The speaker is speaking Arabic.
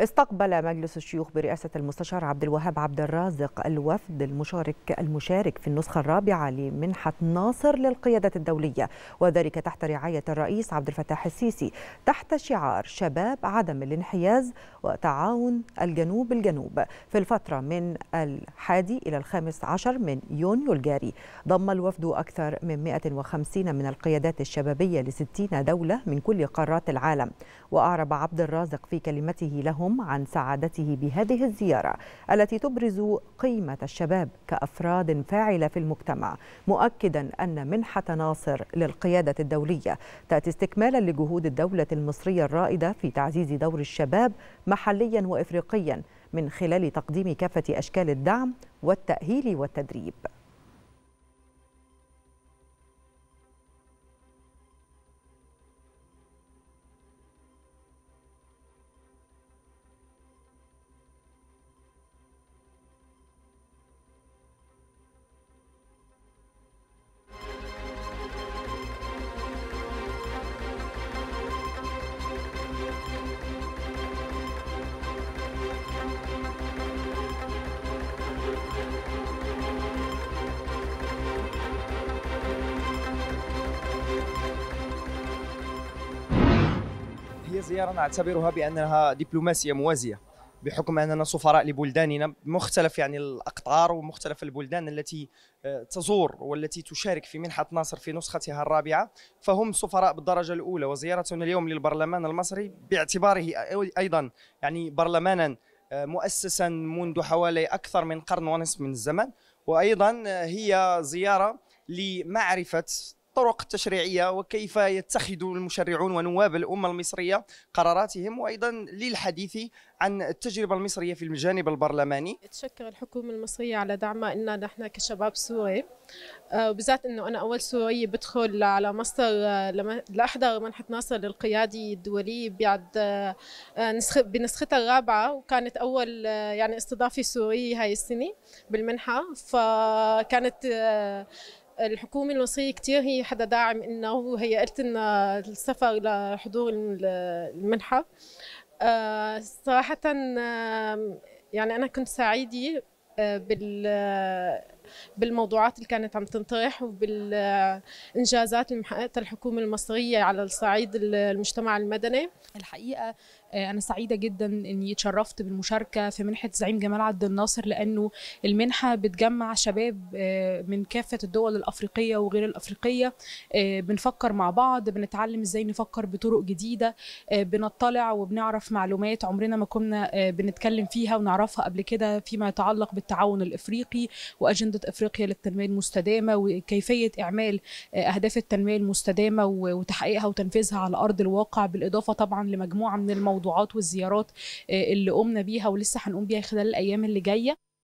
استقبل مجلس الشيوخ برئاسة المستشار عبد الوهاب عبد الرازق الوفد المشارك المشارك في النسخة الرابعة لمنحة ناصر للقيادة الدولية وذلك تحت رعاية الرئيس عبد الفتاح السيسي تحت شعار شباب عدم الانحياز وتعاون الجنوب الجنوب في الفترة من الحادي إلى الخامس عشر من يونيو الجاري ضم الوفد أكثر من 150 من القيادات الشبابية لستين دولة من كل قارات العالم وأعرب عبد الرازق في كلمته لهم وسؤالهم عن سعادته بهذه الزيارة التي تبرز قيمة الشباب كأفراد فاعلة في المجتمع مؤكدا أن منحة ناصر للقيادة الدولية تأتي استكمالا لجهود الدولة المصرية الرائدة في تعزيز دور الشباب محليا وإفريقيا من خلال تقديم كافة أشكال الدعم والتأهيل والتدريب هي زيارة نعتبرها بأنها دبلوماسية موازية بحكم أننا سفراء لبلداننا مختلف يعني الأقطار ومختلف البلدان التي آه، تزور والتي تشارك في منحة ناصر في نسختها الرابعة فهم سفراء بالدرجة الأولى وزيارتنا اليوم للبرلمان المصري باعتباره أيضا يعني برلمانا آه، مؤسسا منذ حوالي أكثر من قرن ونصف من الزمن وأيضا آه، هي زيارة لمعرفة الطرق التشريعيه وكيف يتخذ المشرعون ونواب الامه المصريه قراراتهم وايضا للحديث عن التجربه المصريه في الجانب البرلماني. تشكر الحكومه المصريه على دعمها لنا نحن كشباب سوري آه، وبالذات انه انا اول سوريه بدخل على مصر آه، لاحضر منحه ناصر للقيادي الدولي بعد آه، بنسختها الرابعه وكانت اول يعني استضافه سوريه هاي السنه بالمنحه فكانت الحكومة المصرية كتير هي حدا داعم لنا وهيئت لنا السفر لحضور المنحة آه، صراحة يعني أنا كنت سعيدة آه، بال بالموضوعات اللي كانت عم تنطرح وبالانجازات اللي محققتها الحكومه المصريه على الصعيد المجتمع المدني الحقيقه آه، انا سعيده جدا اني تشرفت بالمشاركه في منحه زعيم جمال عبد الناصر لانه المنحه بتجمع شباب آه، من كافه الدول الافريقيه وغير الافريقيه آه، بنفكر مع بعض بنتعلم ازاي نفكر بطرق جديده بنطلع وبنعرف معلومات عمرنا ما كنا بنتكلم فيها ونعرفها قبل كده فيما يتعلق بالتعاون الافريقي واجنده خريطه افريقيا للتنميه المستدامه وكيفيه اعمال آه، اهداف التنميه المستدامه وتحقيقها وتنفيذها على ارض الواقع بالاضافه طبعا لمجموعه من الموضوعات والزيارات آه، اللي قمنا بيها ولسه هنقوم بيها خلال الايام اللي جايه